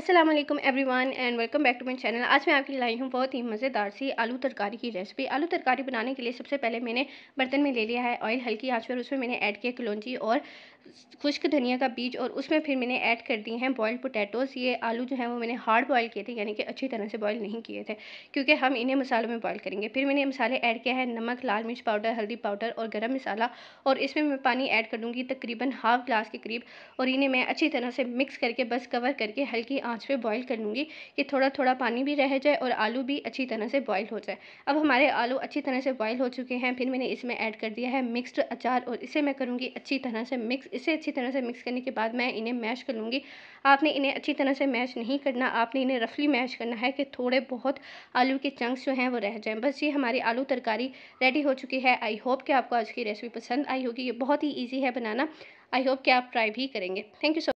Aslam everyone and welcome back to my channel आज मैं आपके लिए लाई हूँ बहुत ही मज़ेदार सी आलू तरकारी की रेसिपी आलू तरकारी बनाने के लिए सबसे पहले मैंने बर्तन में ले लिया है ऑयल हल्की आंच पर उसमें मैंने ऐड किया कलौजी और खुश्क धनिया का बीज और उसमें फिर मैंने ऐड कर दी हैं बॉयल्ड पोटैटोज़ ये आलू जो है वो मैंने हार्ड बॉयल किए थे यानी कि अच्छी तरह से बॉयल नहीं किए थे क्योंकि हम इन्हें मसालों में बॉयल करेंगे फिर मैंने मसाले ऐड किया है नमक लाल मिर्च पाउडर हल्दी पाउडर और गर्म मसाला और इसमें मैं पानी ऐड कर दूँगी तकरीबन हाफ ग्लास के करीब और इन्हें मैं अच्छी तरह से मिक्स करके बस कवर करके हल्की आँच पर बॉयल कर लूँगी कि थोड़ा थोड़ा पानी भी रह जाए और आलू भी अच्छी तरह से बॉयल हो जाए अब हमारे आलू अच्छी तरह से बॉयल हो चुके हैं फिर मैंने इसमें ऐड कर दिया है मिक्सड अचार और इसे मैं करूँगी अच्छी तरह से मिक्स इसे अच्छी तरह से मिक्स करने के बाद मैं इन्हें मैश कर लूँगी आपने इन्हें अच्छी तरह से मैश नहीं करना आपने इन्हें रफली मैश करना है कि थोड़े बहुत आलू के चंक्स जो हैं वो रह जाएँ बस ये हमारी आलू तरकारी रेडी हो चुकी है आई होप कि आपको आज की रेसिपी पसंद आई होगी ये बहुत ही ईजी है बनाना आई होप कि आप ट्राई भी करेंगे थैंक यू सो